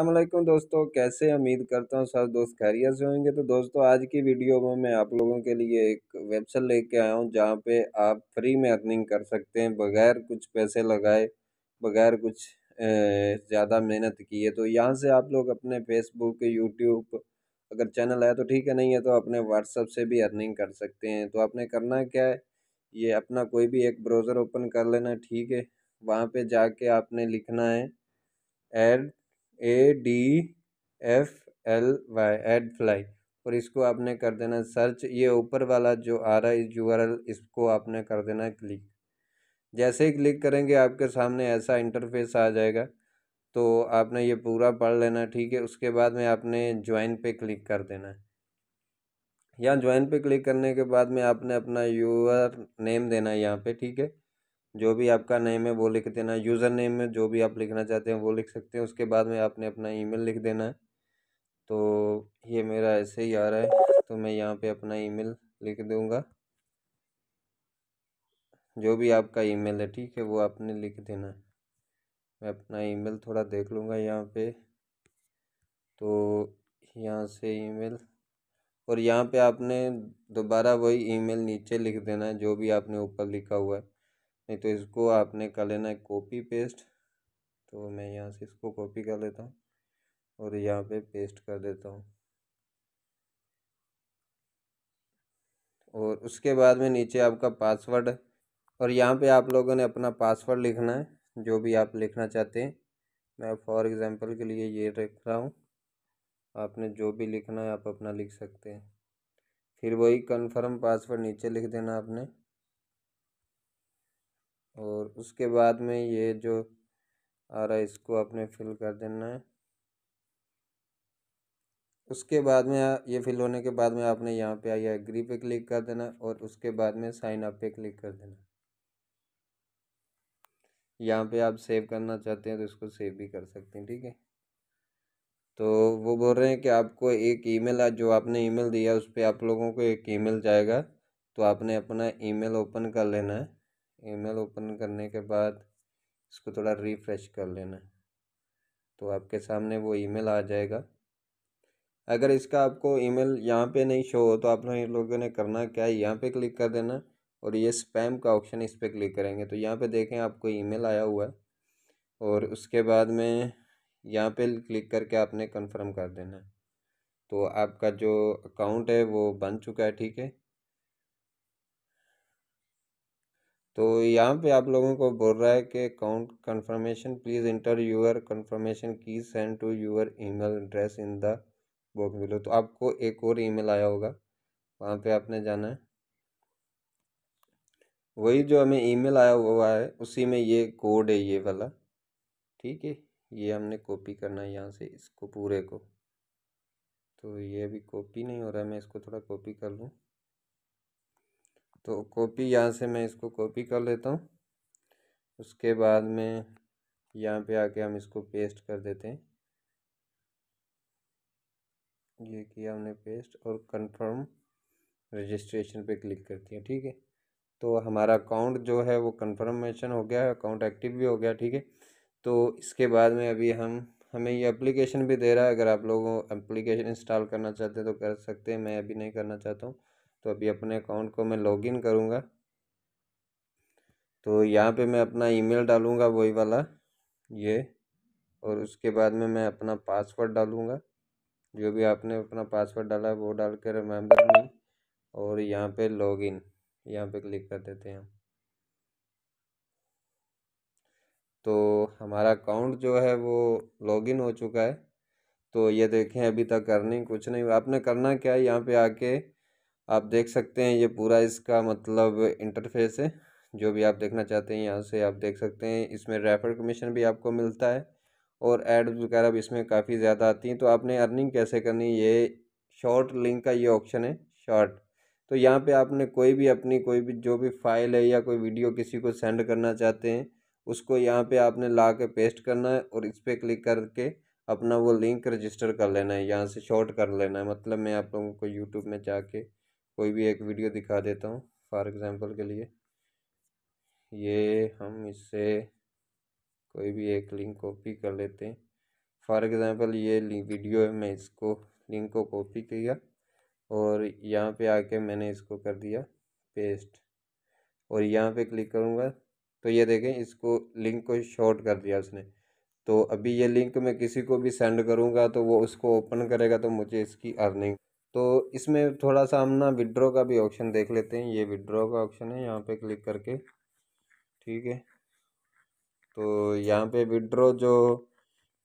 अल्लाम दोस्तों कैसे उम्मीद करता हूँ सब दोस्त खैरियत से होंगे तो दोस्तों आज की वीडियो में मैं आप लोगों के लिए एक वेबसाइट लेके आया हूँ जहाँ पे आप फ्री में अर्निंग कर सकते हैं बगैर कुछ पैसे लगाए बगैर कुछ ज़्यादा मेहनत किए तो यहाँ से आप लोग अपने फेसबुक यूट्यूब अगर चैनल है तो ठीक है नहीं है तो अपने व्हाट्सअप से भी अर्निंग कर सकते हैं तो आपने करना क्या है ये अपना कोई भी एक ब्राउज़र ओपन कर लेना ठीक है वहाँ पर जाके आपने लिखना है add A D F L Y ad fly और इसको आपने कर देना सर्च ये ऊपर वाला जो आ रहा है इस यू आर एल इसको आपने कर देना क्लिक जैसे ही क्लिक करेंगे आपके सामने ऐसा इंटरफेस आ जाएगा तो आपने ये पूरा पढ़ लेना ठीक है उसके बाद में आपने ज्वाइन पे क्लिक कर देना है यहाँ ज्वाइन पे क्लिक करने के बाद में आपने अपना यूज़र नेम देना है यहाँ पर ठीक है जो भी आपका नेम है वो लिख देना है यूज़र नेम में जो भी आप लिखना चाहते हैं वो लिख सकते हैं उसके बाद में आपने अपना ईमेल लिख देना है तो ये मेरा ऐसे ही आ रहा है तो मैं यहाँ पे अपना ईमेल लिख दूँगा जो भी आपका ईमेल है ठीक है वो आपने लिख देना है मैं अपना ईमेल थोड़ा देख लूँगा यहाँ पे तो यहाँ से ईमेल और यहाँ पे आपने दोबारा वही ईमेल नीचे लिख देना है जो भी आपने ऊपर लिखा हुआ है नहीं तो इसको आपने कर लेना है कॉपी पेस्ट तो मैं यहाँ से इसको कॉपी कर लेता हूँ और यहाँ पे पेस्ट कर देता हूँ और उसके बाद में नीचे आपका पासवर्ड और यहाँ पे आप लोगों ने अपना पासवर्ड लिखना है जो भी आप लिखना चाहते हैं मैं फॉर एग्जांपल के लिए ये रख रहा हूँ आपने जो भी लिखना है आप अपना लिख सकते हैं फिर वही कन्फर्म पासवर्ड नीचे लिख देना आपने और उसके बाद में ये जो आ रहा है इसको आपने फिल कर देना है उसके बाद में ये फिल होने के बाद में आपने यहाँ पे आइए एग्री पे क्लिक कर देना और उसके बाद में साइन अप पे क्लिक कर देना यहाँ पे आप सेव करना चाहते हैं तो इसको सेव भी कर सकते हैं ठीक है तो वो बोल रहे हैं कि आपको एक ईमेल जो आपने ईमेल दिया उस पर आप लोगों को एक ईमेल जाएगा तो आपने अपना ईमेल ओपन कर लेना है ईमेल ओपन करने के बाद इसको थोड़ा रिफ़्रेश कर लेना तो आपके सामने वो ईमेल आ जाएगा अगर इसका आपको ईमेल यहाँ पर नहीं शो हो तो आप लोगों ने करना क्या है यहाँ पर क्लिक कर देना और ये स्पैम का ऑप्शन इस पर क्लिक करेंगे तो यहाँ पे देखें आपको ईमेल आया हुआ है और उसके बाद में यहाँ पे क्लिक करके आपने कंफर्म कर देना है तो आपका जो अकाउंट है वो बन चुका है ठीक है तो यहाँ पे आप लोगों को बोल रहा है कि account confirmation please enter your confirmation key send to your email address in the box below तो आपको एक और ईमेल आया होगा वहाँ पे आपने जाना है वही जो हमें ईमेल आया हुआ है उसी में ये कोड है ये वाला ठीक है ये हमने कॉपी करना है यहाँ से इसको पूरे को तो ये अभी कॉपी नहीं हो रहा है मैं इसको थोड़ा कॉपी कर लूँ तो कॉपी यहाँ से मैं इसको कॉपी कर लेता हूँ उसके बाद में यहाँ पे आके हम इसको पेस्ट कर देते हैं ये किया हमने पेस्ट और कंफर्म रजिस्ट्रेशन पे क्लिक करती है ठीक है तो हमारा अकाउंट जो है वो कन्फर्मेशन हो गया है अकाउंट एक्टिव भी हो गया ठीक है तो इसके बाद में अभी हम हमें ये एप्लीकेशन भी दे रहा है अगर आप लोगों एप्लीकेशन इंस्टॉल करना चाहते हैं तो कर सकते हैं मैं अभी नहीं करना चाहता हूँ तो अभी अपने अकाउंट को मैं लॉगिन करूँगा तो यहाँ पे मैं अपना ईमेल डालूँगा वही वाला ये और उसके बाद में मैं अपना पासवर्ड डालूँगा जो भी आपने अपना पासवर्ड डाला है वो डाल के रिमेंबर में और यहाँ पे इन यहाँ पर क्लिक कर देते हैं तो हमारा अकाउंट जो है वो लॉगिन हो चुका है तो ये देखें अभी तक करनी कुछ नहीं आपने करना क्या है यहाँ पे आके आप देख सकते हैं ये पूरा इसका मतलब इंटरफेस है जो भी आप देखना चाहते हैं यहाँ से आप देख सकते हैं इसमें रेफर कमीशन भी आपको मिलता है और एड्स वगैरह भी इसमें काफ़ी ज़्यादा आती हैं तो आपने अर्निंग कैसे करनी ये शॉर्ट लिंक का ये ऑप्शन है शॉर्ट तो यहाँ पे आपने कोई भी अपनी कोई भी जो भी फाइल है या कोई वीडियो किसी को सेंड करना चाहते हैं उसको यहाँ पे आपने ला के पेस्ट करना है और इस पर क्लिक करके अपना वो लिंक रजिस्टर कर लेना है यहाँ से शॉर्ट कर लेना है मतलब मैं आप लोगों को यूट्यूब में जाके कोई भी एक वीडियो दिखा देता हूँ फॉर एग्ज़ाम्पल के लिए ये हम इससे कोई भी एक लिंक कॉपी कर लेते हैं फॉर एग्ज़ाम्पल ये वीडियो है मैं इसको लिंक को कॉपी किया और यहाँ पे आके मैंने इसको कर दिया पेस्ट और यहाँ पे क्लिक करूँगा तो ये देखें इसको लिंक को शॉर्ट कर दिया उसने तो अभी ये लिंक मैं किसी को भी सेंड करूँगा तो वो उसको ओपन करेगा तो मुझे इसकी अर्निंग तो इसमें थोड़ा सा हम ना विड्रॉ का भी ऑप्शन देख लेते हैं ये विड्रॉ का ऑप्शन है यहाँ पे क्लिक करके ठीक है तो यहाँ पे विड्रॉ जो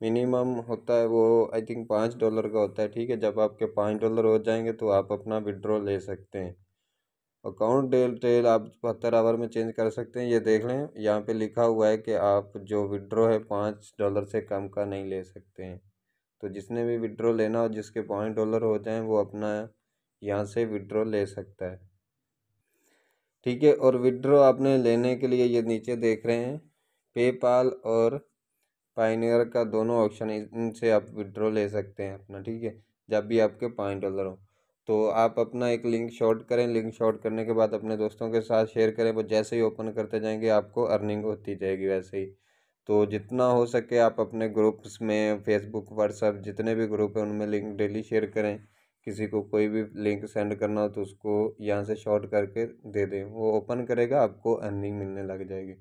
मिनिमम होता है वो आई थिंक पाँच डॉलर का होता है ठीक है जब आपके पाँच डॉलर हो जाएंगे तो आप अपना विड्रॉ ले सकते हैं अकाउंट डिटेल आप बहत्तर आवर में चेंज कर सकते हैं ये देख लें यहाँ पे लिखा हुआ है कि आप जो विड्रॉ है पाँच डॉलर से कम का नहीं ले सकते हैं तो जिसने भी विड्रो लेना हो जिसके पॉइंट डॉलर हो जाएं वो अपना यहाँ से विड्रो ले सकता है ठीक है और विड्रो आपने लेने के लिए ये नीचे देख रहे हैं पेपाल और पाइनियर का दोनों ऑप्शन इनसे आप विड्रो ले सकते हैं अपना ठीक है जब भी आपके पॉइंट डॉलर हो तो आप अपना एक लिंक शॉर्ट करें लिंक शॉर्ट करने के बाद अपने दोस्तों के साथ शेयर करें वो जैसे ही ओपन करते जाएंगे आपको अर्निंग होती जाएगी वैसे ही तो जितना हो सके आप अपने ग्रुप्स में फेसबुक व्हाट्सअप जितने भी ग्रुप हैं उनमें लिंक डेली शेयर करें किसी को कोई भी लिंक सेंड करना हो तो उसको यहाँ से शॉर्ट करके दे दें वो ओपन करेगा आपको अर्निंग मिलने लग जाएगी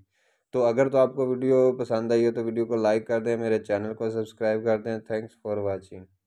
तो अगर तो आपको वीडियो पसंद आई हो तो वीडियो को लाइक कर दें मेरे चैनल को सब्सक्राइब कर दें थैंक्स फॉर वॉचिंग